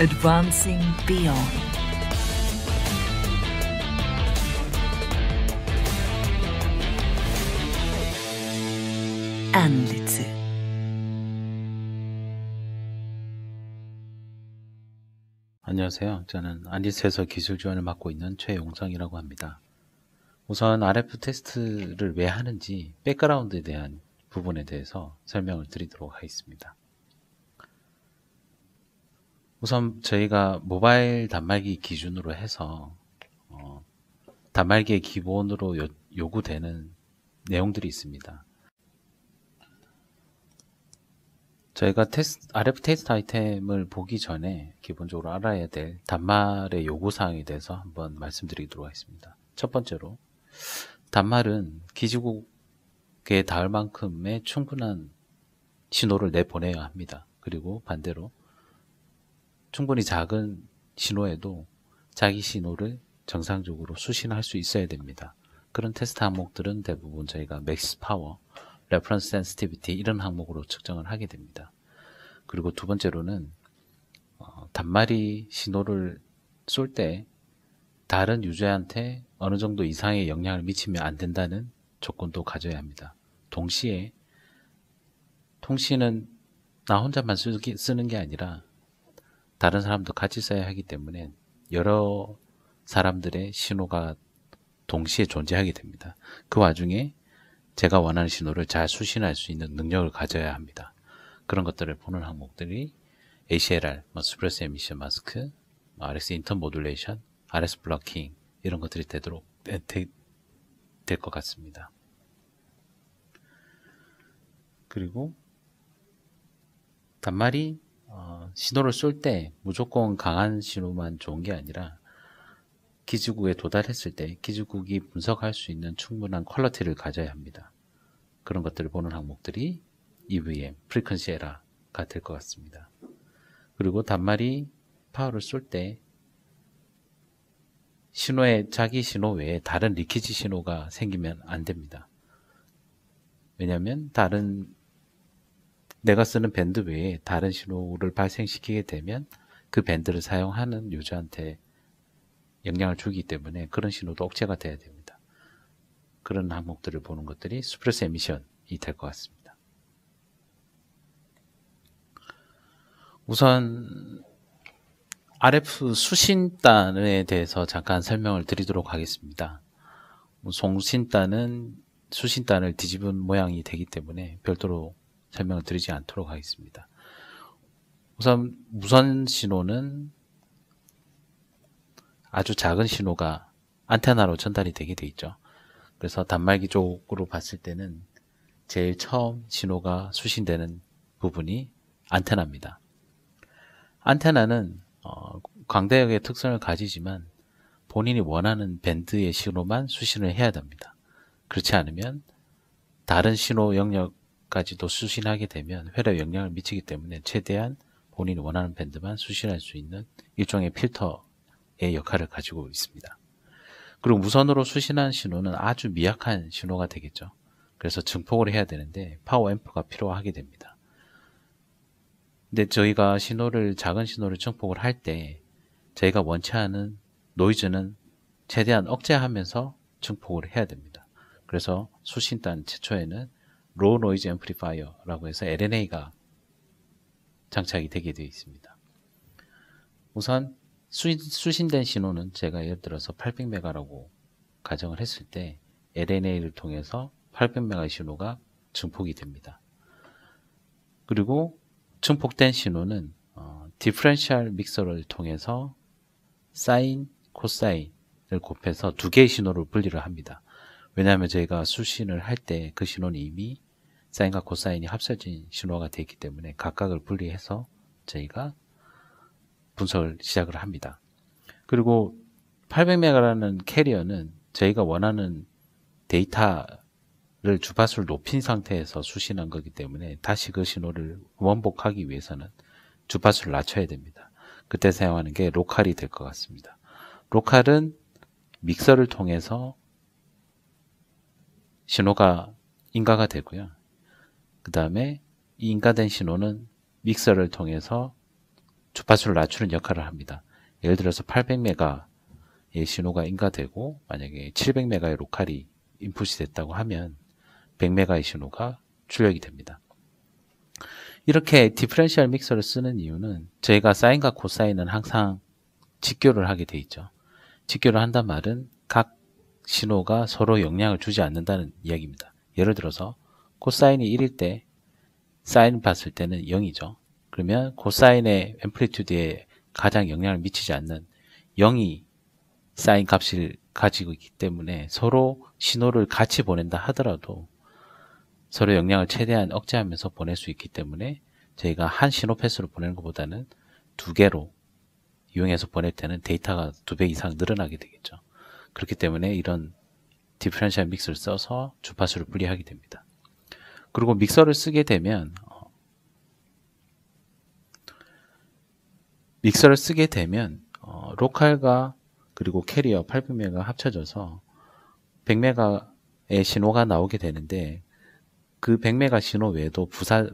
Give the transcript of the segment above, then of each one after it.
Advancing Beyond. Anlitze. 안녕하세요. 저는 안리스에서 기술 지원을 맡고 있는 최용성이라고 합니다. 우선 RF 테스트를 왜 하는지 백그라운드에 대한 부분에 대해서 설명을 드리도록 하겠습니다. 우선 저희가 모바일 단말기 기준으로 해서 어, 단말기의 기본으로 요, 요구되는 내용들이 있습니다. 저희가 테스트, RF 테스트 아이템을 보기 전에 기본적으로 알아야 될 단말의 요구사항에 대해서 한번 말씀드리도록 하겠습니다. 첫 번째로, 단말은 기지국에 닿을 만큼의 충분한 신호를 내보내야 합니다. 그리고 반대로 충분히 작은 신호에도 자기 신호를 정상적으로 수신할 수 있어야 됩니다. 그런 테스트 항목들은 대부분 저희가 맥스 파워, 레퍼런스 센스티비티 이런 항목으로 측정을 하게 됩니다. 그리고 두 번째로는 어, 단말이 신호를 쏠 때 다른 유저한테 어느 정도 이상의 영향을 미치면 안 된다는 조건도 가져야 합니다. 동시에 통신은 나 혼자만 쓰는게 아니라 다른 사람도 같이 써야 하기 때문에 여러 사람들의 신호가 동시에 존재하게 됩니다. 그 와중에 제가 원하는 신호를 잘 수신할 수 있는 능력을 가져야 합니다. 그런 것들을 보는 항목들이 ACLR, 뭐 스프레스 에미션 마스크, 뭐 RS 인턴 모듈레이션, RS 블러킹 이런 것들이 되도록 될 것 같습니다. 그리고 단말이 어, 신호를 쏠 때 무조건 강한 신호만 좋은 게 아니라 기지국에 도달했을 때 기지국이 분석할 수 있는 충분한 퀄러티를 가져야 합니다. 그런 것들을 보는 항목들이 EVM, 프리퀀시 에라가 될 것 같습니다. 그리고 단말이 파워를 쏠 때 신호에 자기 신호 외에 다른 리키지 신호가 생기면 안 됩니다. 왜냐하면 다른 내가 쓰는 밴드 외에 다른 신호를 발생시키게 되면 그 밴드를 사용하는 유저한테 영향을 주기 때문에 그런 신호도 억제가 돼야 됩니다. 그런 항목들을 보는 것들이 스프레스 에미션이 될 것 같습니다. 우선 RF 수신단에 대해서 잠깐 설명을 드리도록 하겠습니다. 송신단은 수신단을 뒤집은 모양이 되기 때문에 별도로 설명을 드리지 않도록 하겠습니다. 우선 무선 신호는 아주 작은 신호가 안테나로 전달이 되게 돼 있죠. 그래서 단말기 쪽으로 봤을 때는 제일 처음 신호가 수신되는 부분이 안테나입니다. 안테나는 어, 광대역의 특성을 가지지만 본인이 원하는 밴드의 신호만 수신을 해야 됩니다. 그렇지 않으면 다른 신호 영역 밴드까지도 수신하게 되면 회로에 영향을 미치기 때문에 최대한 본인이 원하는 밴드만 수신할 수 있는 일종의 필터의 역할을 가지고 있습니다. 그리고 무선으로 수신한 신호는 아주 미약한 신호가 되겠죠. 그래서 증폭을 해야 되는데 파워 앰프가 필요하게 됩니다. 근데 저희가 신호를 작은 신호를 증폭을 할 때 저희가 원치 않은 노이즈는 최대한 억제하면서 증폭을 해야 됩니다. 그래서 수신단 최초에는 로우 노이즈 앰플리파이어라고 해서 LNA가 장착이 되게 되어 있습니다. 우선 수, 신된 신호는 제가 예를 들어서 800메가라고 가정을 했을 때 LNA를 통해서 800메가 신호가 증폭이 됩니다. 그리고 증폭된 신호는 어, 디프렌셜 믹서를 통해서 사인, 코사인을 곱해서 두 개의 신호를 분리를 합니다. 왜냐하면 저희가 수신을 할 때 그 신호는 이미 사인과 코사인이 합쳐진 신호가 되기 때문에 각각을 분리해서 저희가 분석을 시작을 합니다. 그리고 800메가라는 캐리어는 저희가 원하는 데이터를 주파수를 높인 상태에서 수신한 거기 때문에 다시 그 신호를 원복하기 위해서는 주파수를 낮춰야 됩니다. 그때 사용하는 게 로컬이 될 것 같습니다. 로컬은 믹서를 통해서 신호가 인가가 되고요. 그 다음에 이 인가된 신호는 믹서를 통해서 주파수를 낮추는 역할을 합니다. 예를 들어서 800메가의 신호가 인가되고 만약에 700메가의 로컬이 인풋이 됐다고 하면 100메가의 신호가 출력이 됩니다. 이렇게 디퍼렌셜 믹서를 쓰는 이유는 저희가 사인과 코사인은 항상 직교를 하게 돼 있죠. 직교를 한단 말은 각 신호가 서로 영향을 주지 않는다는 이야기입니다. 예를 들어서 코사인이 1일 때 사인 봤을 때는 0이죠. 그러면 코사인의 앰플리튜드에 가장 영향을 미치지 않는 0이 사인 값을 가지고 있기 때문에 서로 신호를 같이 보낸다 하더라도 서로 영향을 최대한 억제하면서 보낼 수 있기 때문에 저희가 한 신호 패스로 보내는 것보다는 두 개로 이용해서 보낼 때는 데이터가 두 배 이상 늘어나게 되겠죠. 그렇기 때문에 이런 디퍼런셜 믹스를 써서 주파수를 분리하게 됩니다. 그리고 믹서를 쓰게 되면 어, 믹서를 쓰게 되면 어, 로컬과 그리고 캐리어 800메가 합쳐져서 100메가의 신호가 나오게 되는데 그 100메가 신호 외에도 부사,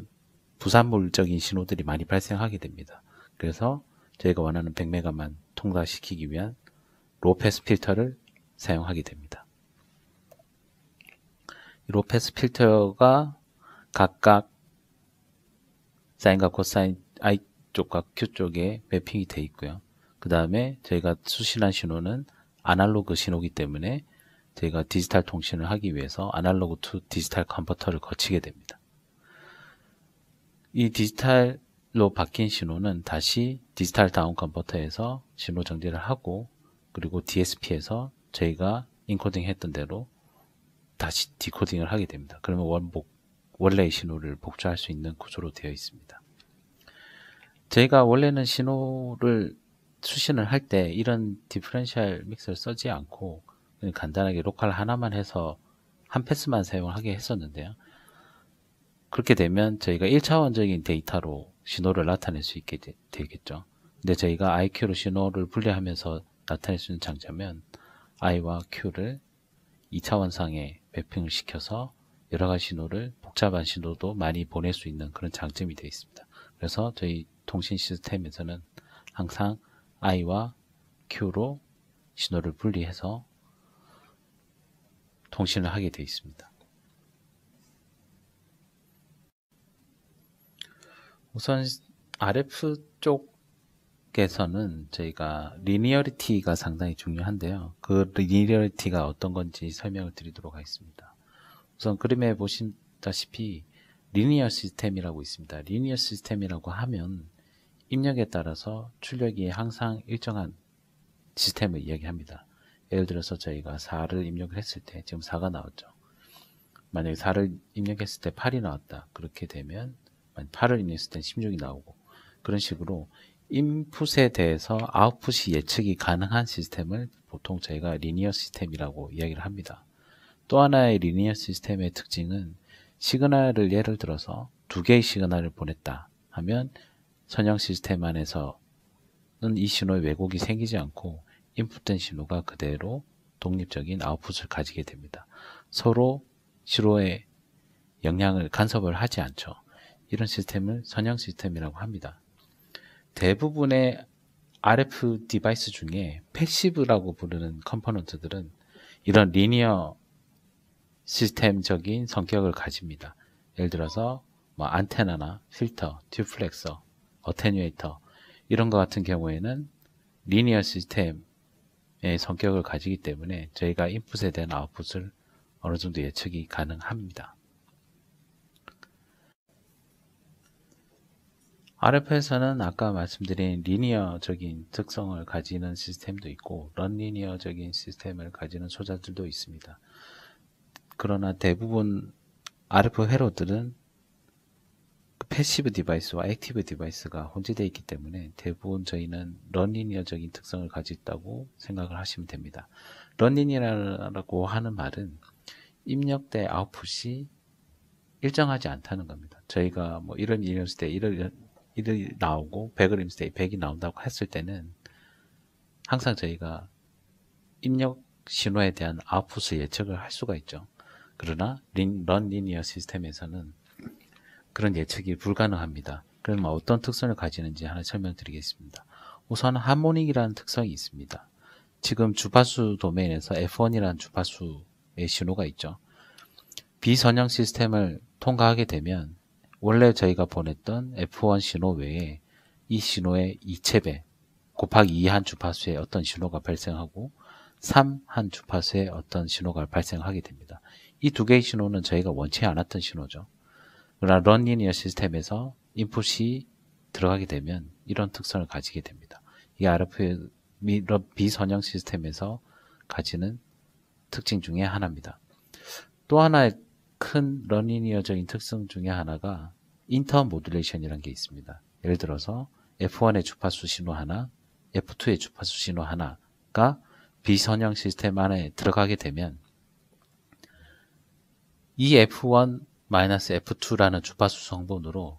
부산물적인 신호들이 많이 발생하게 됩니다. 그래서 저희가 원하는 100메가만 통과시키기 위한 로페스 필터를 사용하게 됩니다. 로패스 필터가 각각 사인과 코사인 i 쪽과 q 쪽에 매핑이 돼 있고요. 그 다음에 저희가 수신한 신호는 아날로그 신호기 때문에 저희가 디지털 통신을 하기 위해서 아날로그 투 디지털 컴버터를 거치게 됩니다. 이 디지털로 바뀐 신호는 다시 디지털 다운 컴버터에서 신호 정지를 하고 그리고 DSP에서 저희가 인코딩 했던 대로 다시 디코딩을 하게 됩니다. 그러면 원복 원래의 신호를 복제할 수 있는 구조로 되어 있습니다. 저희가 원래는 신호를 수신을 할 때 이런 디퍼렌셜 믹스를 쓰지 않고 간단하게 로컬 하나만 해서 한 패스만 사용하게 했었는데요. 그렇게 되면 저희가 1차원적인 데이터로 신호를 나타낼 수 있게 되, 겠죠 근데 저희가 IQ로 신호를 분리하면서 나타낼 수 있는 장점은 I와 Q를 2차원상에 매핑을 시켜서 여러 가지 신호를 복잡한 신호도 많이 보낼 수 있는 그런 장점이 되어 있습니다. 그래서 저희 통신 시스템에서는 항상 I와 Q로 신호를 분리해서 통신을 하게 되어 있습니다. 우선 RF 쪽에서는 저희가 리니어리티가 상당히 중요한데요. 그 리니어리티가 어떤 건지 설명을 드리도록 하겠습니다. 우선 그림에 보신 다시피 리니어 시스템이라고 있습니다. 리니어 시스템이라고 하면 입력에 따라서 출력이 항상 일정한 시스템을 이야기합니다. 예를 들어서 저희가 4를 입력을 했을 때 지금 4가 나왔죠. 만약에 4를 입력했을 때 8이 나왔다. 그렇게 되면 8을 입력했을 때 16이 나오고 그런 식으로 인풋에 대해서 아웃풋이 예측이 가능한 시스템을 보통 저희가 리니어 시스템이라고 이야기를 합니다. 또 하나의 리니어 시스템의 특징은 시그널을 예를 들어서 두 개의 시그널을 보냈다 하면 선형 시스템 안에서는 이 신호의 왜곡이 생기지 않고 인풋된 신호가 그대로 독립적인 아웃풋을 가지게 됩니다. 서로 신호에 영향을 간섭을 하지 않죠. 이런 시스템을 선형 시스템이라고 합니다. 대부분의 RF 디바이스 중에 패시브라고 부르는 컴포넌트들은 이런 리니어 시스템적인 성격을 가집니다. 예를 들어서 뭐 안테나나 필터, 듀플렉서, 어테뉴에이터 이런 것 같은 경우에는 리니어 시스템의 성격을 가지기 때문에 저희가 인풋에 대한 아웃풋을 어느 정도 예측이 가능합니다. RF에서는 아까 말씀드린 리니어적인 특성을 가지는 시스템도 있고 런리니어적인 시스템을 가지는 소자들도 있습니다. 그러나 대부분 RF 회로들은 그 패시브 디바이스와 액티브 디바이스가 혼재되어 있기 때문에 대부분 저희는 런리니어적인 특성을 가지고 있다고 생각을 하시면 됩니다. 런리니어라고 하는 말은 입력 대 아웃풋이 일정하지 않다는 겁니다. 저희가 뭐 1월 1임스 때 1월 1일 나오고 100월 임스 때 100이 나온다고 했을 때는 항상 저희가 입력 신호에 대한 아웃풋을 예측을 할 수가 있죠. 그러나 런리니어 시스템에서는 그런 예측이 불가능합니다. 그럼 어떤 특성을 가지는지 하나 설명드리겠습니다. 우선 하모닉이라는 특성이 있습니다. 지금 주파수 도메인에서 F1이라는 주파수의 신호가 있죠. 비선형 시스템을 통과하게 되면 원래 저희가 보냈던 F1 신호 외에 이 신호의 2채배 곱하기 2한 주파수의 어떤 신호가 발생하고 3한 주파수의 어떤 신호가 발생하게 됩니다. 이두 개의 신호는 저희가 원치 않았던 신호죠. 그러나 런리니어 시스템에서 인풋이 들어가게 되면 이런 특성을 가지게 됩니다. 이 RF 비선형 시스템에서 가지는 특징 중의 하나입니다. 또 하나의 큰 런리니어적인 특성 중의 하나가 인터 모듈레이션이라는 게 있습니다. 예를 들어서 F1의 주파수 신호 하나, F2의 주파수 신호 하나가 비선형 시스템 안에 들어가게 되면 이 F1, F2라는 주파수 성분으로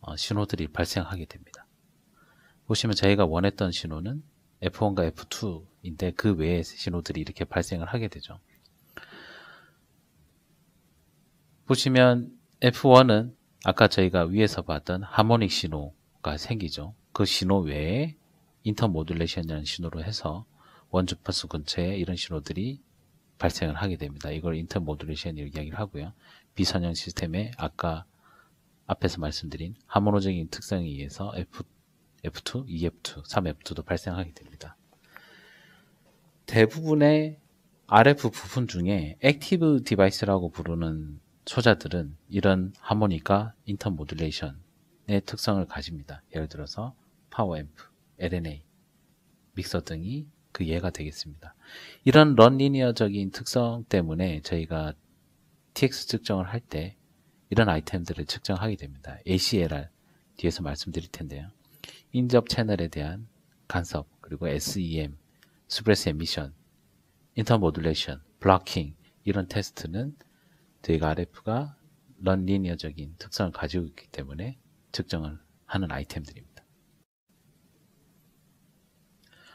어, 신호들이 발생하게 됩니다. 보시면 저희가 원했던 신호는 F1과 F2인데 그외에 신호들이 이렇게 발생을 하게 되죠. 보시면 F1은 아까 저희가 위에서 봤던 하모닉 신호가 생기죠. 그 신호 외에 인터모듈레이션이라는 신호로 해서 원주파수 근처에 이런 신호들이 발생을 하게 됩니다. 이걸 인터 모듈레이션 이야기를 하고요. 비선형 시스템의 아까 앞에서 말씀드린 하모노적인 특성에 의해서 F, F2, EF2, 3F2도 발생하게 됩니다. 대부분의 RF 부분 중에 액티브 디바이스라고 부르는 소자들은 이런 하모니카 인터 모듈레이션의 특성을 가집니다. 예를 들어서 파워 앰프, LNA, 믹서 등이 그 예가 되겠습니다. 이런 런리니어적인 특성 때문에 저희가 tx 측정을 할 때 이런 아이템들을 측정하게 됩니다. ACLR 뒤에서 말씀드릴 텐데요. 인접 채널에 대한 간섭, 그리고 SEM, 스프레스 에미션, 인터모듈레이션, 블러킹 이런 테스트는 저희가 RF가 런리니어적인 특성을 가지고 있기 때문에 측정을 하는 아이템들입니다.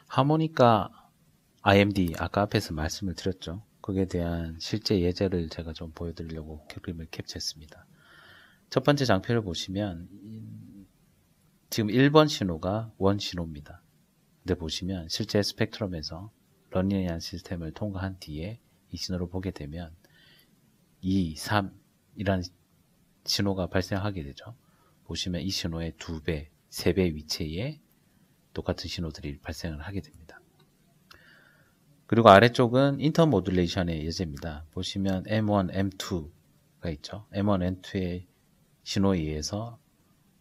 하모니카 IMD 아까 앞에서 말씀을 드렸죠. 거기에 대한 실제 예제를 제가 좀 보여드리려고 그림을 캡처했습니다. 첫 번째 장표를 보시면 지금 1번 신호가 원 신호입니다. 근데 보시면 실제 스펙트럼에서 런리니한 시스템을 통과한 뒤에 이 신호를 보게 되면 2, 3이라 신호가 발생하게 되죠. 보시면 이 신호의 2배, 3배 위치에 똑같은 신호들이 발생을 하게 됩니다. 그리고 아래쪽은 인터모듈레이션의 예제입니다. 보시면 M1, M2가 있죠. M1, M2의 신호에 의해서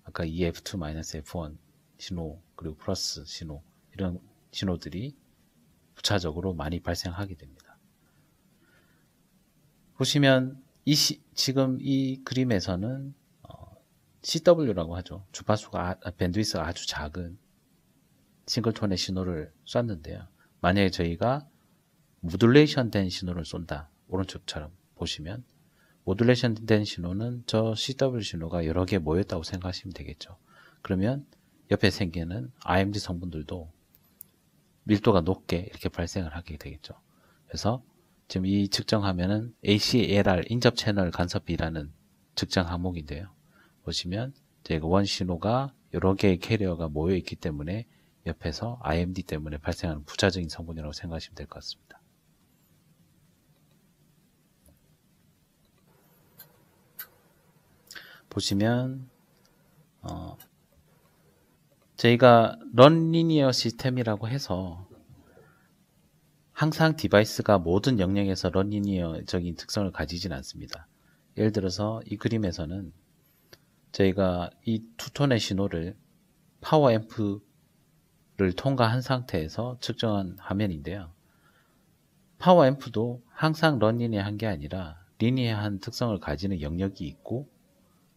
아까 EF2-F1 신호 그리고 플러스 신호 이런 신호들이 부차적으로 많이 발생하게 됩니다. 보시면 이 시, 지금 이 그림에서는 어, CW라고 하죠. 주파수가 아, 밴드위스가 아주 작은 싱글톤의 신호를 쐈는데요. 만약에 저희가 모듈레이션 된 신호를 쏜다. 오른쪽처럼 보시면 모듈레이션 된 신호는 저 CW 신호가 여러 개 모였다고 생각하시면 되겠죠. 그러면 옆에 생기는 IMD 성분들도 밀도가 높게 이렇게 발생을 하게 되겠죠. 그래서 지금 이 측정하면은 ACLR 인접 채널 간섭비라는 측정 항목인데요. 보시면 저희가 원 신호가 여러 개의 캐리어가 모여 있기 때문에 옆에서 IMD 때문에 발생하는 부차적인 성분이라고 생각하시면 될 것 같습니다. 보시면 어, 저희가 런리니어 시스템이라고 해서 항상 디바이스가 모든 영역에서 런리니어적인 특성을 가지진 않습니다. 예를 들어서 이 그림에서는 저희가 이 투톤의 신호를 파워앰프 를 통과한 상태에서 측정한 화면인데요. 파워앰프도 항상 런인니한게 아니라 리니한 특성을 가지는 영역이 있고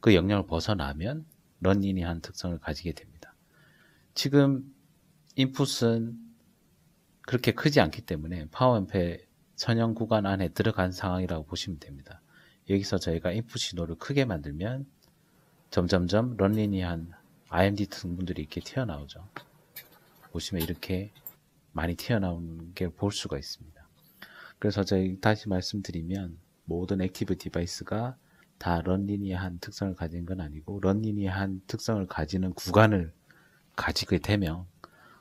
그 영역을 벗어나면 런인니한 특성을 가지게 됩니다. 지금 인풋은 그렇게 크지 않기 때문에 파워앰프의 천연 구간 안에 들어간 상황이라고 보시면 됩니다. 여기서 저희가 인풋 신호를 크게 만들면 점점점 런리니한 IMD 등분들이 이렇게 튀어나오죠. 보시면 이렇게 많이 튀어나오는 게 볼 수가 있습니다. 그래서 저희 다시 말씀드리면 모든 액티브 디바이스가 다 런리니한 특성을 가진 건 아니고 런리니한 특성을 가지는 구간을 가지게 되면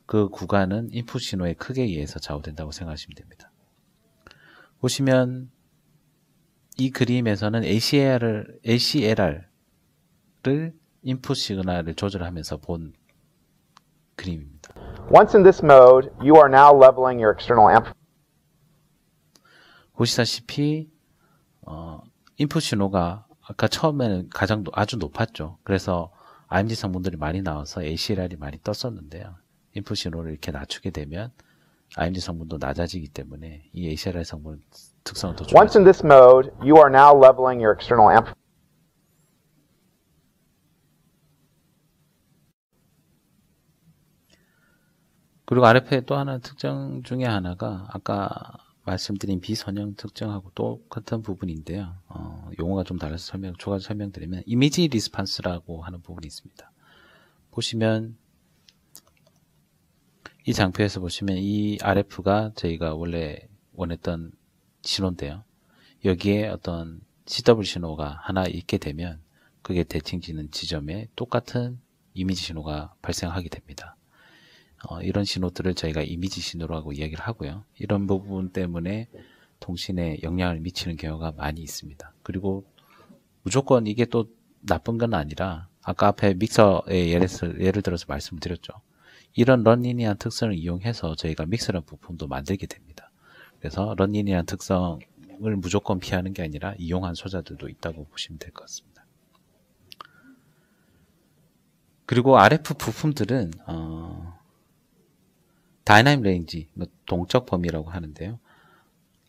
그 구간은 인풋 신호의 크기에 의해서 좌우된다고 생각하시면 됩니다. 보시면 이 그림에서는 ACL을, ACLR을 인풋 시그널을 조절하면서 본 그림입니다. Once in this mode, you are now leveling your external amp. 보시다시피 어, 인풋 신호가 아까 처음에는 가장 아주 높았죠. 그래서 IMD 성분들이 많이 나와서 ACLR이 많이 떴었는데요. 인풋 신호를 이렇게 낮추게 되면 IMD 성분도 낮아지기 때문에 이 ACLR 성분 특성은 더 좋아집니다. Once in this mode, you are now leveling your external amp. 그리고 RF의 또 하나 특정 중에 하나가 아까 말씀드린 비선형 특정하고 똑같은 부분인데요. 어, 용어가 좀 달라서 설명, 추가 설명드리면 이미지 리스판스라고 하는 부분이 있습니다. 보시면 이 장표에서 보시면 이 RF가 저희가 원래 원했던 신호인데요. 여기에 어떤 CW 신호가 하나 있게 되면 그게 대칭 지는 지점에 똑같은 이미지 신호가 발생하게 됩니다. 어, 이런 신호들을 저희가 이미지 신호라고 이야기를 하고요. 이런 부분 때문에 통신에 영향을 미치는 경우가 많이 있습니다. 그리고 무조건 이게 또 나쁜 건 아니라 아까 앞에 믹서의 예를, 예를 들어서 말씀드렸죠. 이런 런인이한 특성을 이용해서 저희가 믹스라는 부품도 만들게 됩니다. 그래서 런인이한 특성을 무조건 피하는 게 아니라 이용한 소자들도 있다고 보시면 될 것 같습니다. 그리고 RF 부품들은 어, 다이나믹 레인지, 뭐 동적 범위라고 하는데요.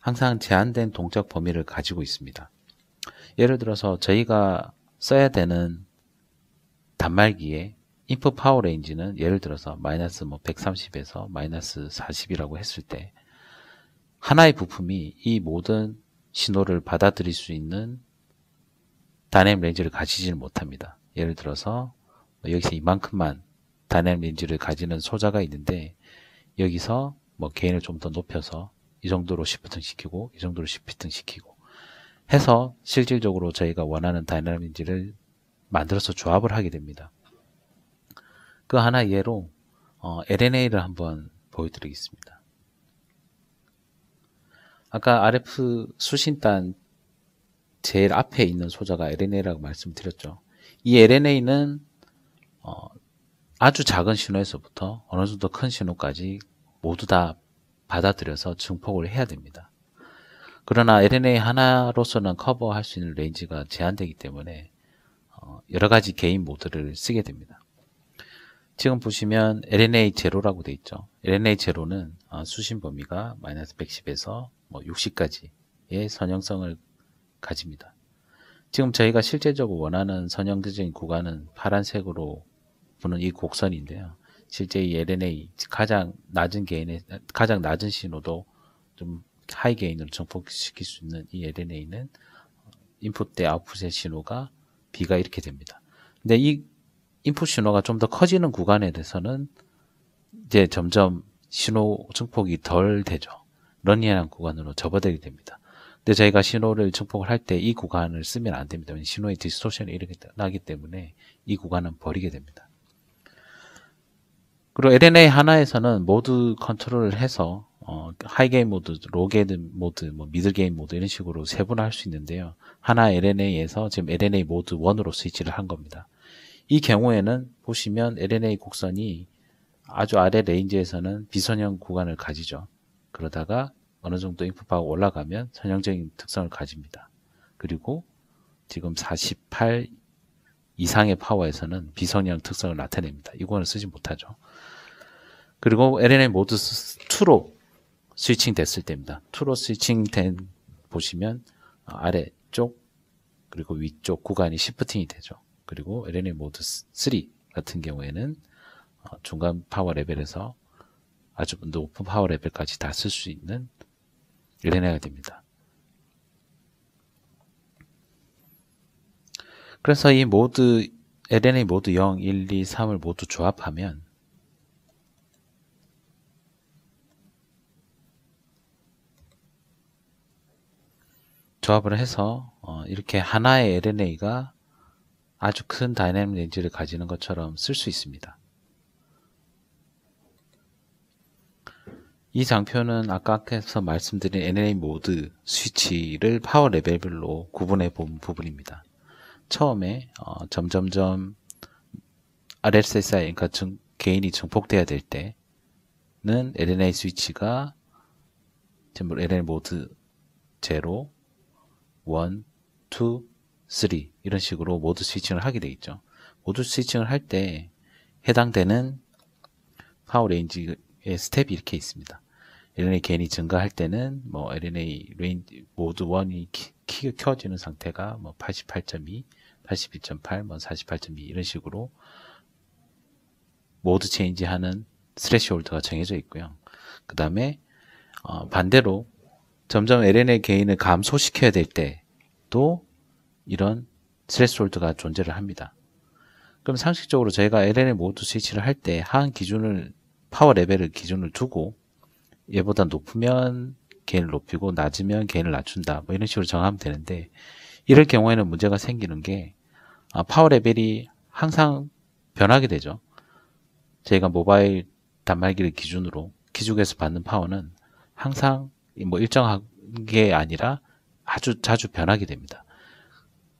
항상 제한된 동적 범위를 가지고 있습니다. 예를 들어서 저희가 써야 되는 단말기에 인풋 파워 레인지는 예를 들어서 마이너스 뭐 130에서 마이너스 40이라고 했을 때 하나의 부품이 이 모든 신호를 받아들일 수 있는 다이내믹 레인지를 가지지는 못합니다. 예를 들어서 뭐 여기서 이만큼만 다이내믹 레인지를 가지는 소자가 있는데 여기서 뭐 개인을 좀 더 높여서 이 정도로 시프팅 시키고 이 정도로 시프팅 시키고 해서 실질적으로 저희가 원하는 다이나믹지를 만들어서 조합을 하게 됩니다. 그 하나 예로 어, LNA를 한번 보여드리겠습니다. 아까 RF 수신단 제일 앞에 있는 소자가 LNA라고 말씀드렸죠. 이 LNA는 어, 아주 작은 신호에서부터 어느 정도 큰 신호까지 모두 다 받아들여서 증폭을 해야 됩니다. 그러나 LNA 하나로서는 커버할 수 있는 레인지가 제한되기 때문에 어, 여러 가지 개인 모드를 쓰게 됩니다. 지금 보시면 LNA 제로라고 돼 있죠. LNA 제로는 어, 수신 범위가 마이너스 110에서 60까지의 뭐 선형성을 가집니다. 지금 저희가 실제적으로 원하는 선형적인 구간은 파란색으로 보는 이 곡선인데요. 실제 이 LNA 즉 가장 낮은 개인의 가장 낮은 신호도 좀 하이 게인으로 정폭시킬 수 있는 이 LNA는 인풋 대 아웃풋의 신호가 B가 이렇게 됩니다. 근데 이 인풋 신호가 좀 더 커지는 구간에 대해서는 이제 점점 신호 증폭이 덜 되죠. 런니한 구간으로 접어들게 됩니다. 근데 저희가 신호를 증폭을 할 때 이 구간을 쓰면 안 됩니다. 신호의 디스토션이 일어나기 때문에 이 구간은 버리게 됩니다. 그리고 LNA 하나에서는 모두 컨트롤을 해서 어, 하이 게임 모드, 로 게임 모드, 뭐 미들 게임 모드 이런 식으로 세분화 할 수 있는데요. 하나 LNA에서 지금 LNA 모드 1으로 스위치를 한 겁니다. 이 경우에는 보시면 LNA 곡선이 아주 아래 레인지에서는 비선형 구간을 가지죠. 그러다가 어느 정도 인풋바가 올라가면 선형적인 특성을 가집니다. 그리고 지금 48 이상의 파워에서는 비선형 특성을 나타냅니다. 이거는 쓰지 못하죠. 그리고 l n a 모드 2로 스위칭 됐을 때입니다. 2로 스위칭 된 보시면 어, 아래쪽 그리고 위쪽 구간이 시프팅이 되죠. 그리고 l n a 모드 3 같은 경우에는 어, 중간 파워 레벨에서 아주 높은 파워 레벨까지 다 쓸 수 있는 l n a 가 됩니다. 그래서 이 모드 LNA 모드 0, 1, 2, 3을 모두 조합하면 조합을 해서 어, 이렇게 하나의 r n a 가 아주 큰 다이내믹 렌즈를 가지는 것처럼 쓸 수 있습니다. 이 장표는 아까께서 말씀드린 r NA 모드 스위치를 파워 레벨별로 구분해 본 부분입니다. 처음에 어, 점점점 RSSI 그러니까 증, 개인이 증폭돼야 될 때는 r n a 스위치가 지 n a 모드 제로 1, 2, 3 이런 식으로 모드 스위칭을 하게 돼 있죠. 모드 스위칭을 할 때 해당되는 파워 레인지의 스텝이 이렇게 있습니다. LNA 개인이 증가할 때는 뭐 LNA 레인지 모드 1이 키, 키 켜지는 상태가 뭐 88.2, 81.8, 뭐48.2 이런 식으로 모드 체인지 하는 스레시홀드가 정해져 있고요. 그 다음에 어 반대로 점점 LNA 개인을 감소시켜야 될때 또 이런 스레스홀드가 존재를 합니다. 그럼 상식적으로 저희가 LNA 모드 스위치를 할때 하한 기준을 파워 레벨을 기준을 두고 얘보다 높으면 개인을 높이고 낮으면 개인을 낮춘다 뭐 이런 식으로 정하면 되는데 이럴 경우에는 문제가 생기는 게 아, 파워 레벨이 항상 변하게 되죠. 저희가 모바일 단말기를 기준으로 기죽에서 받는 파워는 항상 뭐 일정한 게 아니라 아주 자주 변하게 됩니다.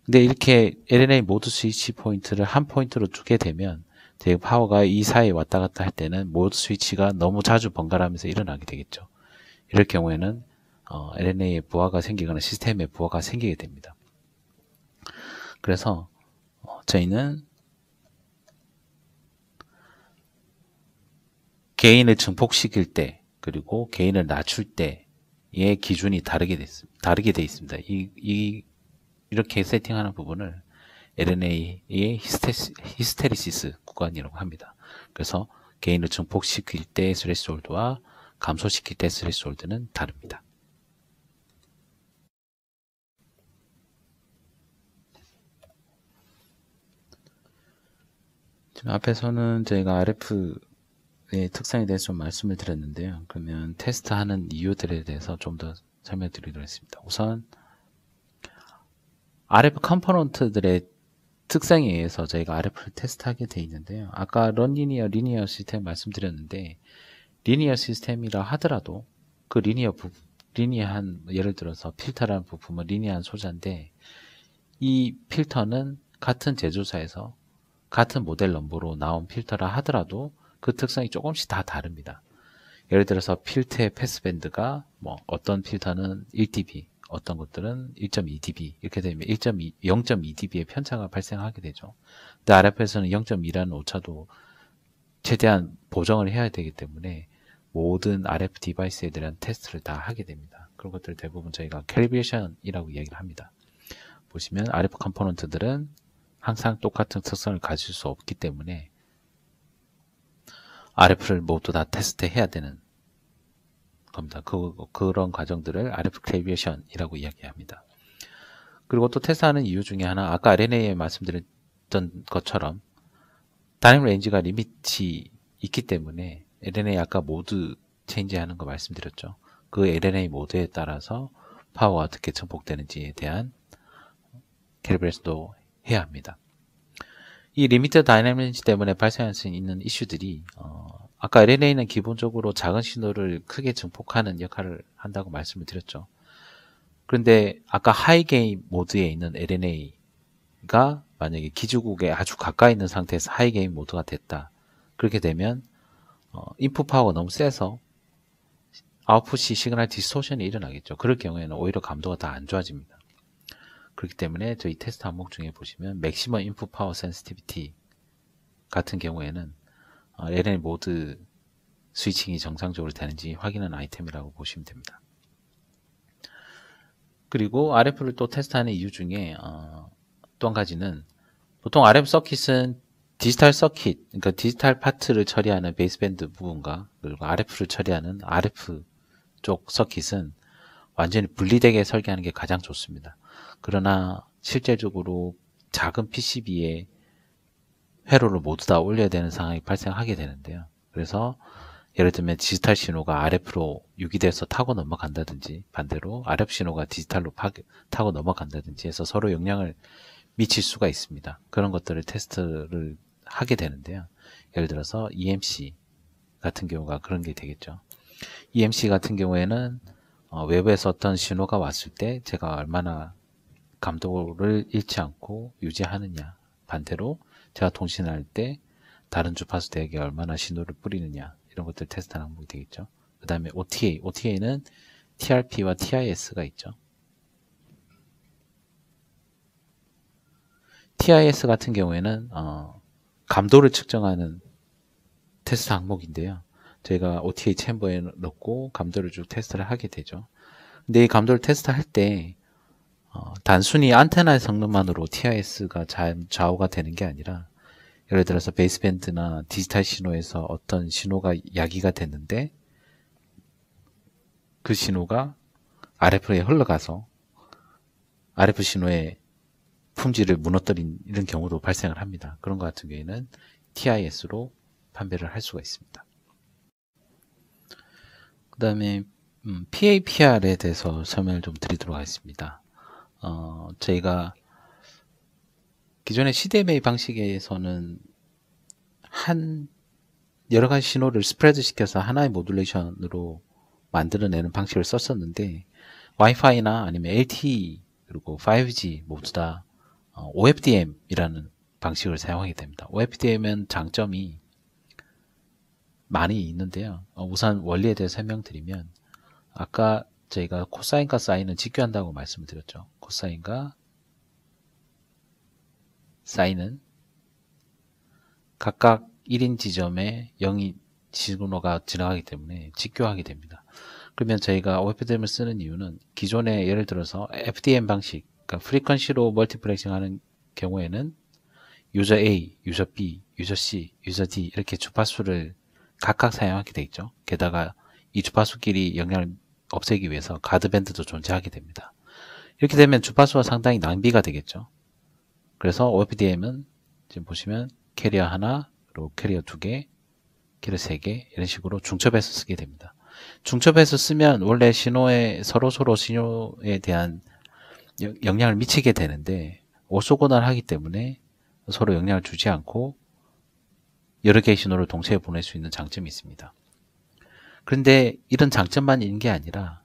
근데 이렇게 LNA 모드 스위치 포인트를 한 포인트로 주게 되면 대기 파워가 이 사이에 왔다 갔다 할 때는 모드 스위치가 너무 자주 번갈아면서 일어나게 되겠죠. 이럴 경우에는 어, LNA의 부하가 생기거나 시스템의 부하가 생기게 됩니다. 그래서 어, 저희는 개인을 증폭시킬 때 그리고 개인을 낮출 때의 기준이 다르게 돼있습 다르게 돼 있습니다. 이, 이 이렇게 세팅하는 부분을 LNA의 히스테시, 히스테리시스 구간이라고 합니다. 그래서 개인을 증폭시킬 때의 스레스홀드와 감소시킬 때의 스레스홀드는 다릅니다. 지금 앞에서는 저희가 RF 예, 특성에 대해서 좀 말씀을 드렸는데요. 그러면 테스트하는 이유들에 대해서 좀 더 설명드리도록 하겠습니다. 우선 RF 컴포넌트들의 특성에 의해서 저희가 RF를 테스트하게 돼 있는데요. 아까 런리니어, 리니어 시스템 말씀드렸는데 리니어 시스템이라 하더라도 그 리니어 부, 리니어한 예를 들어서 필터라는 부품은 리니어한 소자인데 이 필터는 같은 제조사에서 같은 모델 넘버로 나온 필터라 하더라도 그 특성이 조금씩 다 다릅니다. 예를 들어서 필터의 패스밴드가 뭐 어떤 필터는 1dB, 어떤 것들은 1.2dB 이렇게 되면 1.2, 0.2dB의 편차가 발생하게 되죠. 근데 RF에서는 0.2라는 오차도 최대한 보정을 해야 되기 때문에 모든 RF 디바이스에 대한 테스트를 다 하게 됩니다. 그런 것들 대부분 저희가 캘리브레이션이라고 이야기를 합니다. 보시면 RF 컴포넌트들은 항상 똑같은 특성을 가질 수 없기 때문에 RF를 모두 다 테스트해야 되는 겁니다. 그, 그런 과정들을 RF 클레이비에션이라고 이야기합니다. 그리고 또 테스트하는 이유 중에 하나, 아까 RNA에 말씀드렸던 것처럼 타임 레인지가 리밋이 있기 때문에 RNA 아까 모두 체인지하는 거 말씀드렸죠. 그 RNA 모드에 따라서 파워가 어떻게 증폭되는지에 대한 캘리브레이션도 해야 합니다. 이 리미터 다이내믹 스 때문에 발생할 수 있는 이슈들이 어, 아까 LLA는 기본적으로 작은 신호를 크게 증폭하는 역할을 한다고 말씀을 드렸죠. 그런데 아까 하이 게임 모드에 있는 LNA가 만약에 기주국에 아주 가까이 있는 상태에서 하이 게임 모드가 됐다. 그렇게 되면 어, 인풋 파워가 너무 세서 아웃풋이 시그널 디스토션이 일어나겠죠. 그럴 경우에는 오히려 감도가 다 안 좋아집니다. 그렇기 때문에 저희 테스트 항목 중에 보시면 맥시멈 인풋 파워 센시티비티 같은 경우에는 어, LN 모드 스위칭이 정상적으로 되는지 확인하는 아이템이라고 보시면 됩니다. 그리고 RF를 또 테스트하는 이유 중에 어, 또 한 가지는 보통 r f 서킷은 디지털 서킷, 그러니까 디지털 파트를 처리하는 베이스밴드 부분과 그리고 RF를 처리하는 RF 쪽 서킷은 완전히 분리되게 설계하는 게 가장 좋습니다. 그러나 실제적으로 작은 PCB에 회로를 모두 다 올려야 되는 상황이 발생하게 되는데요. 그래서 예를 들면 디지털 신호가 RF로 유기돼서 타고 넘어간다든지 반대로 RF 신호가 디지털로 파괴, 타고 넘어간다든지 해서 서로 영향을 미칠 수가 있습니다. 그런 것들을 테스트를 하게 되는데요. 예를 들어서 EMC 같은 경우가 그런 게 되겠죠. EMC 같은 경우에는 어, 외부에서 어떤 신호가 왔을 때 제가 얼마나 감독을 잃지 않고 유지하느냐 반대로 제가 통신할 때 다른 주파수 대에게 얼마나 신호를 뿌리느냐 이런 것들 테스트하는 항목이 되겠죠 그 다음에 OTA, OTA는 TRP와 TIS가 있죠 TIS 같은 경우에는 어, 감도를 측정하는 테스트 항목인데요 저희가 OTA 챔버에 넣고 감도를 쭉 테스트를 하게 되죠 근데 이 감도를 테스트할 때 어, 단순히 안테나의 성능만으로 TIS가 좌우가 되는 게 아니라 예를 들어서 베이스밴드나 디지털 신호에서 어떤 신호가 야기가 됐는데 그 신호가 RF에 흘러가서 RF 신호의 품질을 무너뜨린 이런 경우도 발생을 합니다. 그런 것 같은 경우에는 TIS로 판별을 할 수가 있습니다. 그 다음에 음, PAPR에 대해서 설명을 좀 드리도록 하겠습니다. 어, 저희가 기존의 시대 매입 방식에서는 한 여러 가지 신호를 스프레드 시켜서 하나의 모듈레이션으로 만들어내는 방식을 썼었는데 와이파이나 아니면 LTE 그리고 5G 모두 다 OFDM이라는 어, 방식을 사용하게 됩니다. OFDM은 장점이 많이 있는데요. 어, 우선 원리에 대해 설명드리면 아까 저희가 코사인과 사인은 직교한다고 말씀을 드렸죠. 코사인과 사인은 각각 1인 지점에 0인 지구로가 지나가기 때문에 직교하게 됩니다. 그러면 저희가 OFDM을 쓰는 이유는 기존에 예를 들어서 FDM 방식, 그러니까 프리퀀시로 멀티플렉싱 하는 경우에는 유저 A, 유저 B, 유저 C, 유저 D 이렇게 주파수를 각각 사용하게 되어 있죠. 게다가 이 주파수끼리 영향을 없애기 위해서 가드밴드도 존재하게 됩니다. 이렇게 되면 주파수가 상당히 낭비가 되겠죠. 그래서 OFDM은 지금 보시면 캐리어 하나, 그리고 캐리어 두 개, 캐리어 세 개, 이런 식으로 중첩해서 쓰게 됩니다. 중첩해서 쓰면 원래 신호에 서로서로 신호에 대한 영향을 미치게 되는데 오소고날 하기 때문에 서로 영향을 주지 않고 여러 개의 신호를 동시에 보낼 수 있는 장점이 있습니다. 그런데 이런 장점만 있는 게 아니라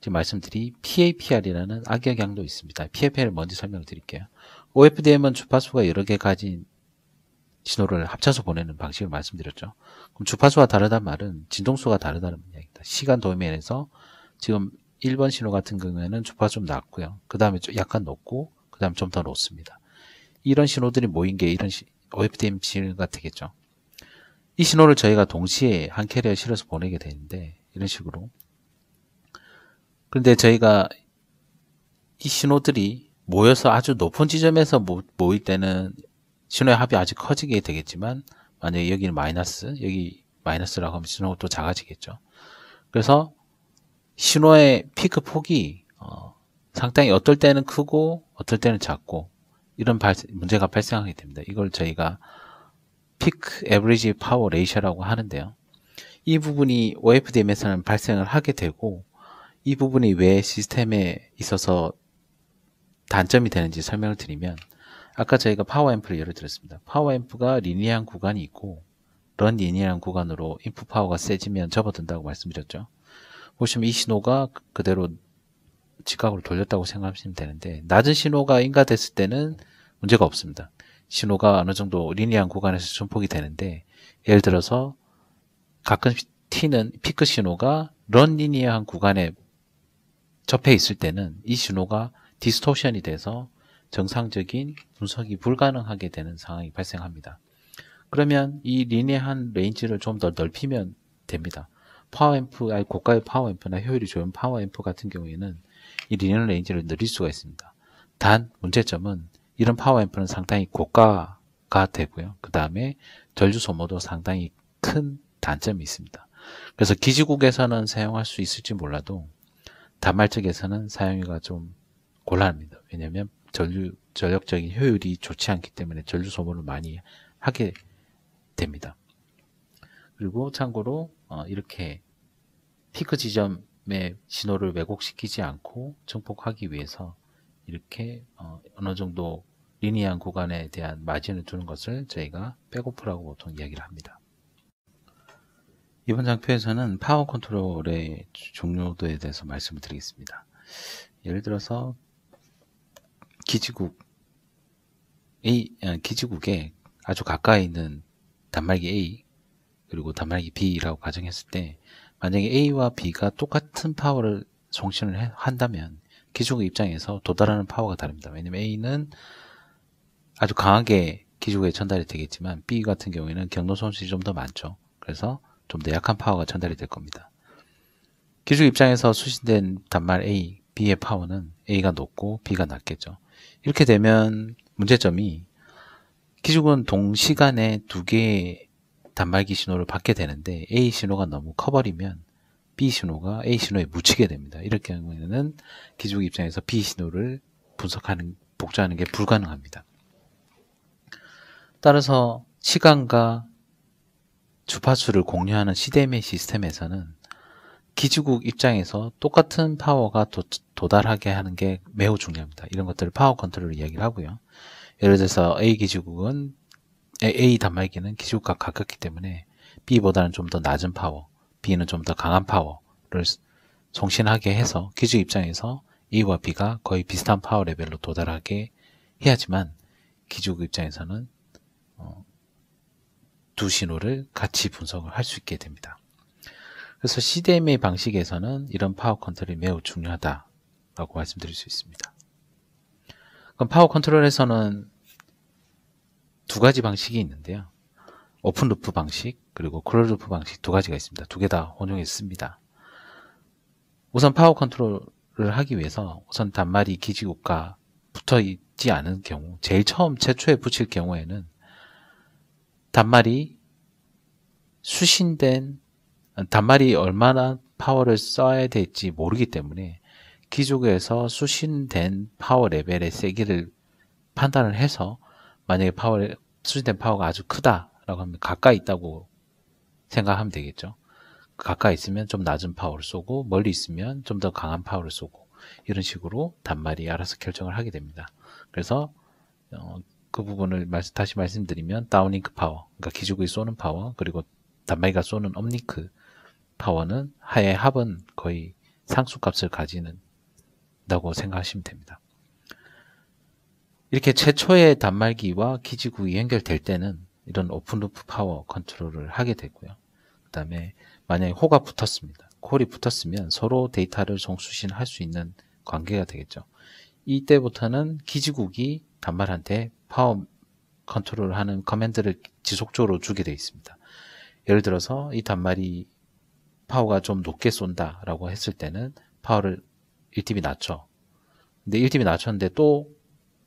지금 말씀드린 PAPR이라는 악영향도 있습니다. PAPR 먼저 설명을 드릴게요. OFDM은 주파수가 여러 개 가진 신호를 합쳐서 보내는 방식을 말씀드렸죠. 그럼 주파수가 다르다는 말은 진동수가 다르다는 이야기입니다. 시간 도면에서 지금 1번 신호 같은 경우에는 주파수 좀 낮고요. 그 다음에 약간 높고 그 다음에 좀 더 높습니다. 이런 신호들이 모인 게 이런 OFDM 신호가 되겠죠. 이 신호를 저희가 동시에 한 캐리어에 실어서 보내게 되는데 이런 식으로 그런데 저희가 이 신호들이 모여서 아주 높은 지점에서 모, 모일 때는 신호의 합이 아주 커지게 되겠지만 만약에 여기는 마이너스 여기 마이너스라고 하면 신호가 또 작아지겠죠 그래서 신호의 피크 폭이 어, 상당히 어떨 때는 크고 어떨 때는 작고 이런 발, 문제가 발생하게 됩니다 이걸 저희가 peak average power ratio라고 하는데요. 이 부분이 OFDM에서는 발생을 하게 되고 이 부분이 왜 시스템에 있어서 단점이 되는지 설명을 드리면 아까 저희가 파워앰프를 예를 들었습니다. 파워앰프가 리니한 구간이 있고 런 리니한 구간으로 인풋 파워가 세지면 접어든다고 말씀드렸죠. 보시면 이 신호가 그대로 직각으로 돌렸다고 생각하시면 되는데 낮은 신호가 인가됐을 때는 문제가 없습니다. 신호가 어느 정도 리니안 구간에서 전폭이 되는데 예를 들어서 가끔씩 튀는 피크 신호가 런 리니어한 구간에 접해 있을 때는 이 신호가 디스토션이 돼서 정상적인 분석이 불가능하게 되는 상황이 발생합니다. 그러면 이 리니어한 레인지를 좀 더 넓히면 됩니다. 파워앰프, 아니 고가의 파워앰프나 효율이 좋은 파워앰프 같은 경우에는 이 리니어 레인지를 늘릴 수가 있습니다. 단 문제점은 이런 파워앰프는 상당히 고가가 되고요. 그 다음에 전류 소모도 상당히 큰 단점이 있습니다. 그래서 기지국에서는 사용할 수 있을지 몰라도 단말적에서는 사용이가 좀 곤란합니다. 왜냐하면 전류 전력적인 효율이 좋지 않기 때문에 전류 소모를 많이 하게 됩니다. 그리고 참고로 어, 이렇게 피크 지점의 신호를 왜곡시키지 않고 증폭하기 위해서 이렇게 어, 느 정도 리니한 구간에 대한 마진을 두는 것을 저희가 백오프라고 보통 이야기를 합니다. 이번 장표에서는 파워 컨트롤의 종료도에 대해서 말씀을 드리겠습니다. 예를 들어서 기지국 A, 아, 기지국에 아주 가까이 있는 단말기 A 그리고 단말기 B라고 가정했을 때 만약에 A와 B가 똑같은 파워를 송신을 한다면 기의 입장에서 도달하는 파워가 다릅니다. 왜냐면 A는 아주 강하게 기축에 전달이 되겠지만 B 같은 경우에는 경로 손실이 좀 더 많죠. 그래서 좀 더 약한 파워가 전달이 될 겁니다. 기축 입장에서 수신된 단말 A, B의 파워는 A가 높고 B가 낮겠죠. 이렇게 되면 문제점이 기축은 동시간에 두 개의 단말기 신호를 받게 되는데 A 신호가 너무 커버리면 B 신호가 A 신호에 묻히게 됩니다. 이렇게 하면은 기종 입장에서 B 신호를 분석하는 복제하는 게 불가능합니다. 따라서 시간과 주파수를 공유하는 c d m 시스템에서는 기지국 입장에서 똑같은 파워가 도, 달하게 하는 게 매우 중요합니다. 이런 것들을 파워 컨트롤 이야기를 하고요. 예를 들어서 A 기지국은 A 단말기는 기지국과 가깝기 때문에 B보다는 좀 더 낮은 파워 B는 좀 더 강한 파워를 송신하게 해서 기즈 입장에서 A와 B가 거의 비슷한 파워 레벨로 도달하게 해야지만 기죽 입장에서는 어, 두 신호를 같이 분석을 할 수 있게 됩니다. 그래서 CDMA 방식에서는 이런 파워 컨트롤이 매우 중요하다라고 말씀드릴 수 있습니다. 그럼 파워 컨트롤에서는 두 가지 방식이 있는데요. 오픈 루프 방식, 그리고 클로즈프 방식 두 가지가 있습니다. 두 개 다 혼용했습니다. 우선 파워 컨트롤을 하기 위해서 우선 단말이 기지국과 붙어 있지 않은 경우, 제일 처음 최초에 붙일 경우에는 단말이 수신된 단말이 얼마나 파워를 써야 될지 모르기 때문에 기족에서 수신된 파워 레벨의 세기를 판단을 해서 만약에 파워 수신된 파워가 아주 크다라고 하면 가까이 있다고 생각하면 되겠죠. 가까이 있으면 좀 낮은 파워를 쏘고 멀리 있으면 좀 더 강한 파워를 쏘고 이런 식으로 단말이 알아서 결정을 하게 됩니다. 그래서 어, 그 부분을 다시 말씀드리면 다운링크 파워, 그러니까 기지국이 쏘는 파워 그리고 단말이가 쏘는 업링크 파워는 하의 합은 거의 상수값을 가지는다고 생각하시면 됩니다. 이렇게 최초의 단말기와 기지국이 연결될 때는 이런 오픈루프 파워 컨트롤을 하게 되고요. 그다음에 만약에 호가 붙었습니다. 콜이 붙었으면 서로 데이터를 송수신할 수 있는 관계가 되겠죠. 이때부터는 기지국이 단말한테 파워 컨트롤 하는 커맨드를 지속적으로 주게 되어 있습니다. 예를 들어서 이 단말이 파워가 좀 높게 쏜다라고 했을 때는 파워를 1팁이 낮춰. 근데 1팁이 낮췄는데 또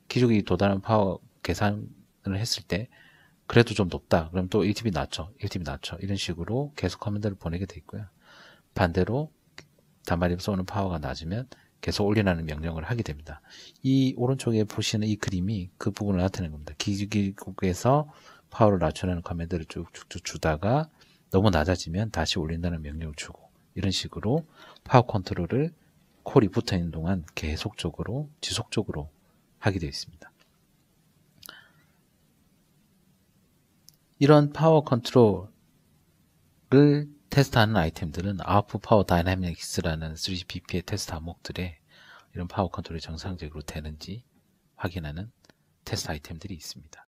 기록이 도달한 파워 계산을 했을 때 그래도 좀 높다. 그럼 또 1팁이 낮죠. 1팁이 낮죠. 이런 식으로 계속 커맨드를 보내게 돼 있고요. 반대로 단말이에서 오는 파워가 낮으면 계속 올리라는 명령을 하게 됩니다. 이 오른쪽에 보시는 이 그림이 그 부분을 나타내는 겁니다. 기기국에서 파워를 낮추는 커맨드를 쭉쭉쭉 주다가 너무 낮아지면 다시 올린다는 명령을 주고 이런 식으로 파워 컨트롤을 콜이 붙어 있는 동안 계속적으로 지속적으로 하게 되어 있습니다. 이런 파워 컨트롤을 테스트하는 아이템들은 아프 파워 다이나믹스라는 3GPP의 테스트 항목들에 이런 파워 컨트롤이 정상적으로 되는지 확인하는 테스트 아이템들이 있습니다.